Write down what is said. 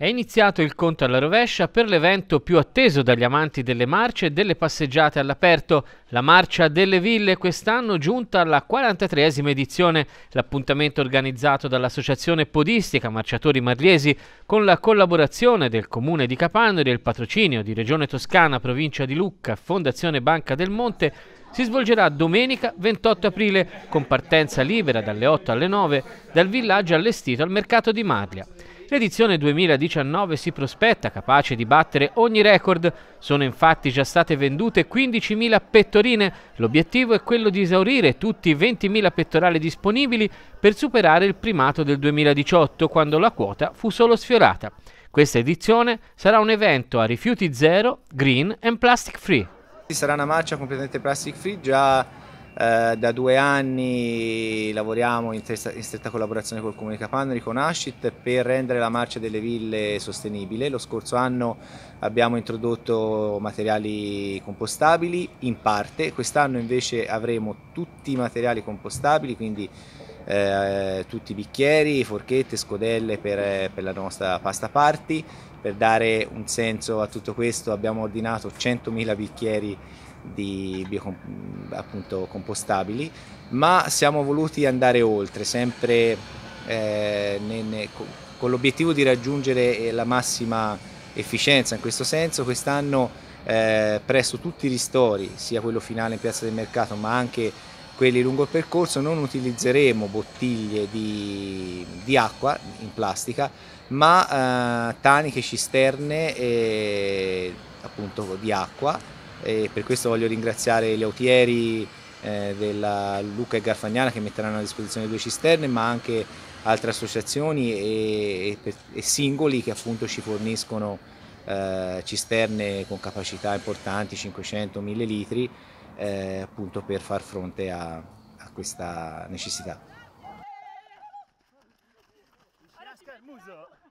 È iniziato il conto alla rovescia per l'evento più atteso dagli amanti delle marce e delle passeggiate all'aperto, la Marcia delle Ville, quest'anno giunta alla 43esima edizione, l'appuntamento organizzato dall'Associazione Podistica Marciatori Marliesi con la collaborazione del Comune di Capano e del patrocinio di Regione Toscana, Provincia di Lucca, Fondazione Banca del Monte, si svolgerà domenica 28 aprile con partenza libera dalle 8 alle 9 dal villaggio allestito al mercato di Marlia. L'edizione 2019 si prospetta capace di battere ogni record. Sono infatti già state vendute 15.000 pettorine. L'obiettivo è quello di esaurire tutti i 20.000 pettorali disponibili per superare il primato del 2018 quando la quota fu solo sfiorata. Questa edizione sarà un evento a rifiuti zero, green and plastic free. Sarà una marcia completamente plastic free già eh, da due anni lavoriamo in, testa, in stretta collaborazione col Comune Capanno e con Ascit per rendere la marcia delle ville sostenibile. Lo scorso anno abbiamo introdotto materiali compostabili in parte, quest'anno invece avremo tutti i materiali compostabili, quindi eh, tutti i bicchieri, forchette, scodelle per, per la nostra pasta party. Per dare un senso a tutto questo abbiamo ordinato 100.000 bicchieri di compostabili, ma siamo voluti andare oltre, sempre eh, ne, ne, con l'obiettivo di raggiungere eh, la massima efficienza in questo senso. Quest'anno eh, presso tutti i ristori, sia quello finale in piazza del mercato ma anche quelli lungo il percorso, non utilizzeremo bottiglie di, di acqua in plastica, ma eh, taniche, cisterne eh, appunto di acqua e per questo voglio ringraziare gli autieri eh, della Luca e Garfagnana che metteranno a disposizione due cisterne ma anche altre associazioni e, e, e singoli che appunto ci forniscono eh, cisterne con capacità importanti 500-1000 litri eh, appunto per far fronte a, a questa necessità.